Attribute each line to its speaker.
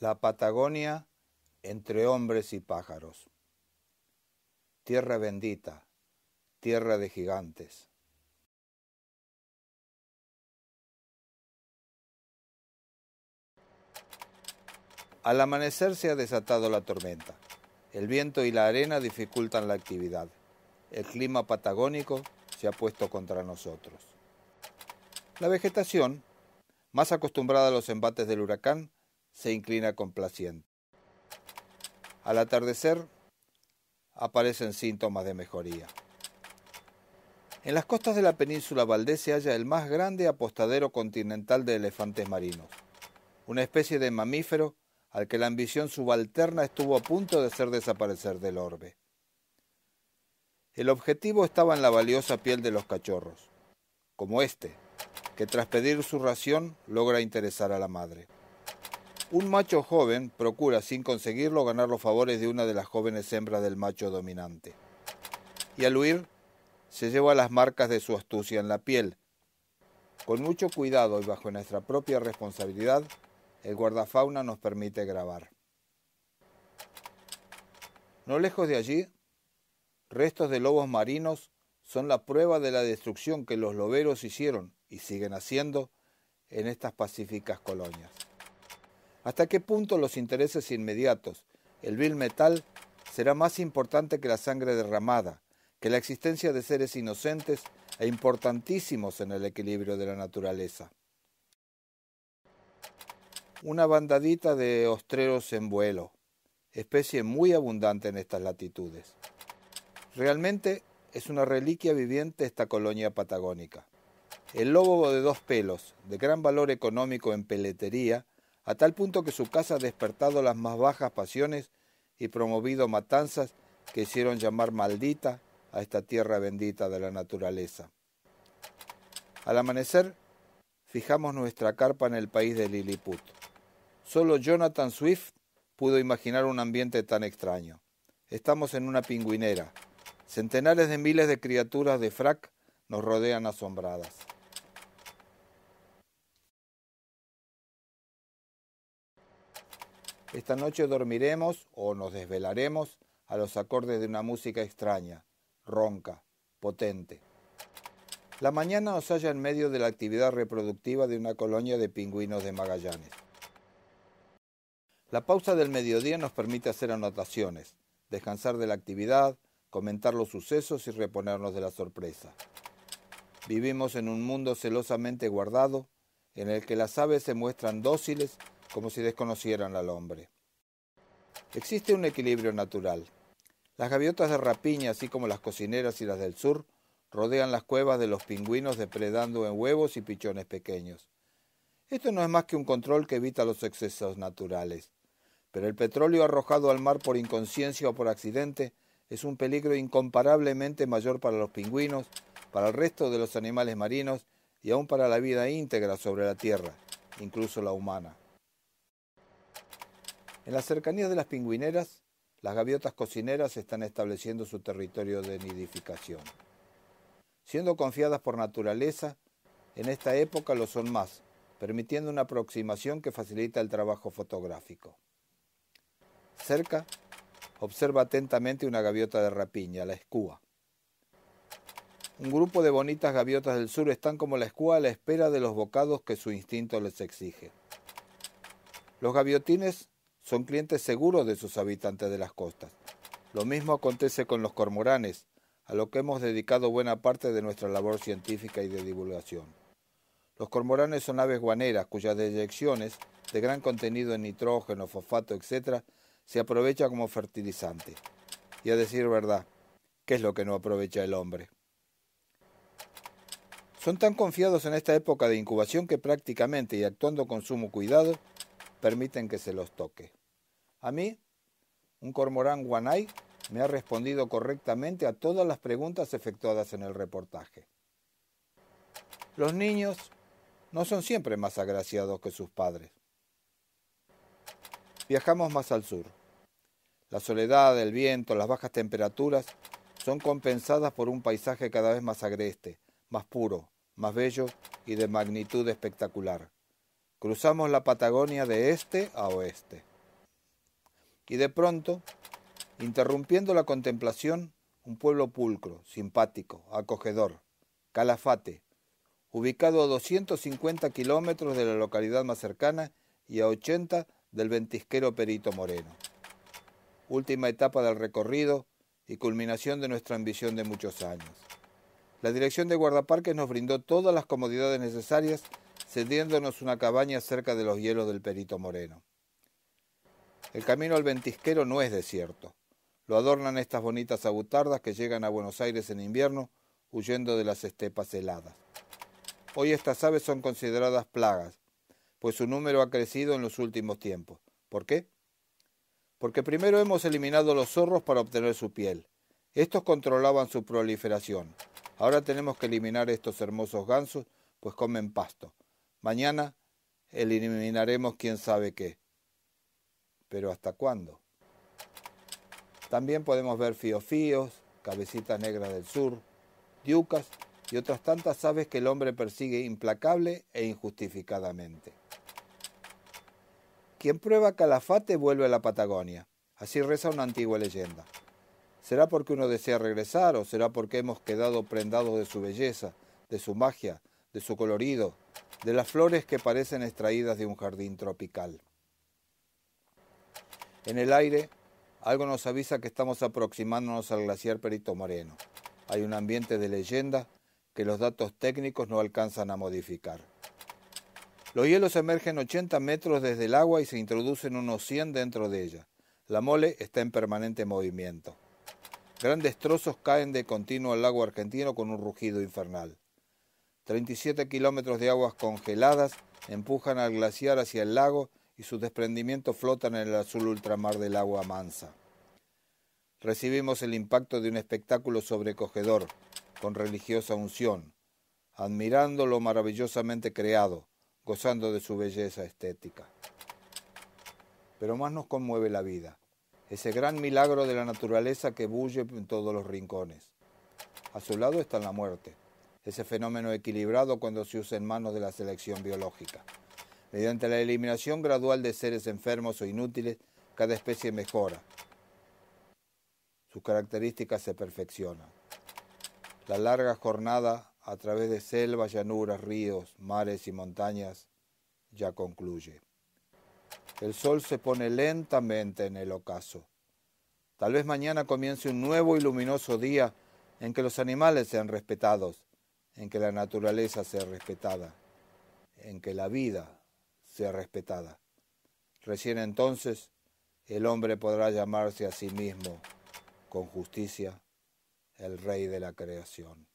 Speaker 1: La Patagonia entre hombres y pájaros. Tierra bendita, tierra de gigantes. Al amanecer se ha desatado la tormenta. El viento y la arena dificultan la actividad. El clima patagónico se ha puesto contra nosotros. La vegetación, más acostumbrada a los embates del huracán, se inclina complaciente. Al atardecer aparecen síntomas de mejoría. En las costas de la península Valdés se halla el más grande apostadero continental de elefantes marinos, una especie de mamífero al que la ambición subalterna estuvo a punto de hacer desaparecer del orbe. El objetivo estaba en la valiosa piel de los cachorros, como este, que tras pedir su ración logra interesar a la madre. Un macho joven procura, sin conseguirlo, ganar los favores de una de las jóvenes hembras del macho dominante. Y al huir, se lleva las marcas de su astucia en la piel. Con mucho cuidado y bajo nuestra propia responsabilidad, el guardafauna nos permite grabar. No lejos de allí, restos de lobos marinos son la prueba de la destrucción que los loberos hicieron y siguen haciendo en estas pacíficas colonias. ¿Hasta qué punto los intereses inmediatos, el vil metal, será más importante que la sangre derramada, que la existencia de seres inocentes e importantísimos en el equilibrio de la naturaleza? Una bandadita de ostreros en vuelo, especie muy abundante en estas latitudes. Realmente es una reliquia viviente esta colonia patagónica. El lobo de dos pelos, de gran valor económico en peletería, a tal punto que su casa ha despertado las más bajas pasiones y promovido matanzas que hicieron llamar maldita a esta tierra bendita de la naturaleza. Al amanecer, fijamos nuestra carpa en el país de Lilliput. Solo Jonathan Swift pudo imaginar un ambiente tan extraño. Estamos en una pingüinera. Centenares de miles de criaturas de frac nos rodean asombradas. Esta noche dormiremos o nos desvelaremos a los acordes de una música extraña, ronca, potente. La mañana nos halla en medio de la actividad reproductiva de una colonia de pingüinos de Magallanes. La pausa del mediodía nos permite hacer anotaciones, descansar de la actividad, comentar los sucesos y reponernos de la sorpresa. Vivimos en un mundo celosamente guardado, en el que las aves se muestran dóciles como si desconocieran al hombre. Existe un equilibrio natural. Las gaviotas de rapiña, así como las cocineras y las del sur, rodean las cuevas de los pingüinos depredando en huevos y pichones pequeños. Esto no es más que un control que evita los excesos naturales. Pero el petróleo arrojado al mar por inconsciencia o por accidente es un peligro incomparablemente mayor para los pingüinos, para el resto de los animales marinos y aún para la vida íntegra sobre la Tierra, incluso la humana. En las cercanías de las pingüineras, las gaviotas cocineras están estableciendo su territorio de nidificación. Siendo confiadas por naturaleza, en esta época lo son más, permitiendo una aproximación que facilita el trabajo fotográfico. Cerca, observa atentamente una gaviota de rapiña, la escúa. Un grupo de bonitas gaviotas del sur están como la escúa a la espera de los bocados que su instinto les exige. Los gaviotines son clientes seguros de sus habitantes de las costas. Lo mismo acontece con los cormoranes, a lo que hemos dedicado buena parte de nuestra labor científica y de divulgación. Los cormoranes son aves guaneras cuyas deyecciones, de gran contenido en nitrógeno, fosfato, etc., se aprovecha como fertilizante. Y a decir verdad, ¿qué es lo que no aprovecha el hombre? Son tan confiados en esta época de incubación que prácticamente y actuando con sumo cuidado, permiten que se los toque. A mí, un cormorán guanay me ha respondido correctamente a todas las preguntas efectuadas en el reportaje. Los niños no son siempre más agraciados que sus padres. Viajamos más al sur. La soledad, el viento, las bajas temperaturas son compensadas por un paisaje cada vez más agreste, más puro, más bello y de magnitud espectacular. Cruzamos la Patagonia de este a oeste. Y de pronto, interrumpiendo la contemplación, un pueblo pulcro, simpático, acogedor, Calafate, ubicado a 250 kilómetros de la localidad más cercana y a 80 del ventisquero Perito Moreno. Última etapa del recorrido y culminación de nuestra ambición de muchos años. La dirección de guardaparques nos brindó todas las comodidades necesarias, cediéndonos una cabaña cerca de los hielos del Perito Moreno. El camino al ventisquero no es desierto. Lo adornan estas bonitas agutardas que llegan a Buenos Aires en invierno huyendo de las estepas heladas. Hoy estas aves son consideradas plagas, pues su número ha crecido en los últimos tiempos. ¿Por qué? Porque primero hemos eliminado los zorros para obtener su piel. Estos controlaban su proliferación. Ahora tenemos que eliminar estos hermosos gansos, pues comen pasto. Mañana eliminaremos quién sabe qué pero ¿hasta cuándo? También podemos ver fiofíos, cabecitas negras del sur, diucas y otras tantas aves que el hombre persigue implacable e injustificadamente. Quien prueba calafate vuelve a la Patagonia. Así reza una antigua leyenda. ¿Será porque uno desea regresar o será porque hemos quedado prendados de su belleza, de su magia, de su colorido, de las flores que parecen extraídas de un jardín tropical? En el aire, algo nos avisa que estamos aproximándonos al glaciar Perito Moreno. Hay un ambiente de leyenda que los datos técnicos no alcanzan a modificar. Los hielos emergen 80 metros desde el agua y se introducen unos 100 dentro de ella. La mole está en permanente movimiento. Grandes trozos caen de continuo al lago argentino con un rugido infernal. 37 kilómetros de aguas congeladas empujan al glaciar hacia el lago y sus desprendimientos flotan en el azul ultramar del agua mansa. Recibimos el impacto de un espectáculo sobrecogedor, con religiosa unción, admirando lo maravillosamente creado, gozando de su belleza estética. Pero más nos conmueve la vida, ese gran milagro de la naturaleza que bulle en todos los rincones. A su lado está la muerte, ese fenómeno equilibrado cuando se usa en manos de la selección biológica Mediante la eliminación gradual de seres enfermos o inútiles, cada especie mejora. Sus características se perfeccionan. La larga jornada a través de selvas, llanuras, ríos, mares y montañas ya concluye. El sol se pone lentamente en el ocaso. Tal vez mañana comience un nuevo y luminoso día en que los animales sean respetados, en que la naturaleza sea respetada, en que la vida sea respetada. Recién entonces el hombre podrá llamarse a sí mismo con justicia el rey de la creación.